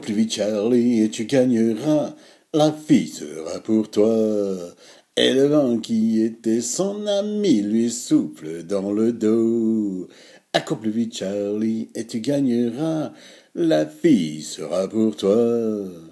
plus Charlie, et tu gagneras. La fille sera pour toi. Et le vent qui était son ami lui souffle dans le dos. Accours plus vite, Charlie, et tu gagneras. La fille sera pour toi.